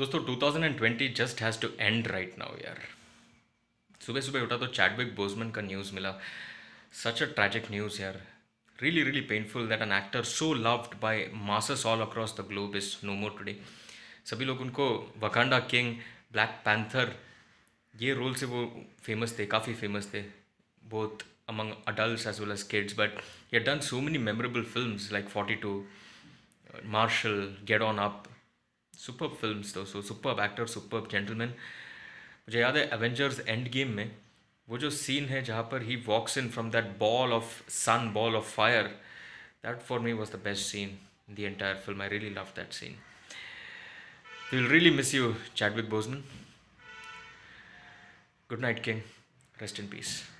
दोस्तों 2020 just has to end right now यार सुबह सुबह उठा तो चैटबिक बोजमन का न्यूज़ मिला सच अ ट्रैजिक न्यूज़ यार really really painful that an actor so loved by masses all across the globe is no more today सभी लोग उनको वकांडा किंग ब्लैक पैंथर ये रोल से वो फेमस थे काफ़ी फेमस थे बहुत among adult as well as kids but ये done so many memorable film like forty two Marshall get on up super film दोस्तों सुपर एक्टर सुपर जेंटलमैन मुझे याद है एवेंजर्स एंड गेम में वो जो सीन है जहाँ पर ही walks in from that ball of sun ball of fire that for me was the best scene in the entire film I really love that scene will really miss you with Boseman good night king rest in piece